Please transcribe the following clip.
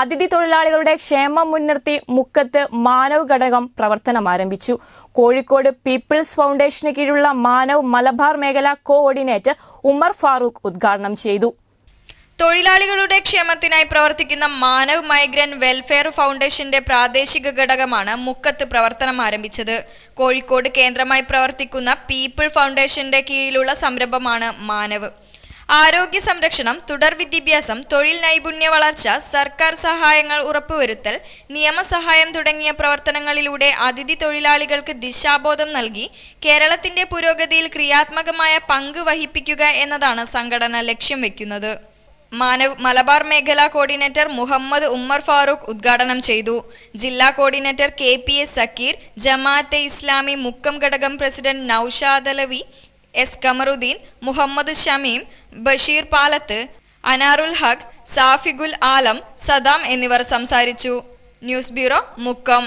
അതിഥി തൊഴിലാളികളുടെ ക്ഷേമം മുൻനിർത്തി മുക്കത്ത് മാനവ് ഘടകം പ്രവർത്തനം ആരംഭിച്ചു കോഴിക്കോട് പീപ്പിൾസ് ഫൗണ്ടേഷന് കീഴിലുള്ള മാനവ് മലബാർ മേഖല കോഓർഡിനേറ്റർ ഉമർ ഫാറൂഖ് ഉദ്ഘാടനം ചെയ്തു തൊഴിലാളികളുടെ ക്ഷേമത്തിനായി പ്രവർത്തിക്കുന്ന മാനവ് മൈഗ്രന്റ് വെൽഫെയർ ഫൗണ്ടേഷന്റെ പ്രാദേശിക ഘടകമാണ് മുക്കത്ത് പ്രവർത്തനം ആരംഭിച്ചത് കോഴിക്കോട് കേന്ദ്രമായി പ്രവർത്തിക്കുന്ന പീപ്പിൾ ഫൗണ്ടേഷന്റെ കീഴിലുള്ള സംരംഭമാണ് മാനവ് ആരോഗ്യ സംരക്ഷണം തുടർ വിദ്യാഭ്യാസം തൊഴിൽ നൈപുണ്യ വളർച്ച സർക്കാർ സഹായങ്ങൾ ഉറപ്പുവരുത്തൽ നിയമസഹായം തുടങ്ങിയ പ്രവർത്തനങ്ങളിലൂടെ അതിഥി തൊഴിലാളികൾക്ക് ദിശാബോധം നൽകി കേരളത്തിന്റെ പുരോഗതിയിൽ ക്രിയാത്മകമായ പങ്ക് വഹിപ്പിക്കുക എന്നതാണ് സംഘടന ലക്ഷ്യം വെക്കുന്നത് മാനവ് മലബാർ മേഖലാ കോർഡിനേറ്റർ മുഹമ്മദ് ഉമ്മർ ഫാറൂഖ് ഉദ്ഘാടനം ചെയ്തു ജില്ലാ coordinator K P S Sakkeer Jamaate Islami Mukkam ഘടകം പ്രസിഡന്റ് നൌഷാദലവി എസ് കമറുദ്ദീൻ മുഹമ്മദ് ഷമീം ബഷീർ പാലത്ത് അനാറുൽ ഹഖ് സാഫിഗുൽ ആലം സദാം എന്നിവർ സംസാരിച്ചു ന്യൂസ് ബ്യൂറോ മുക്കം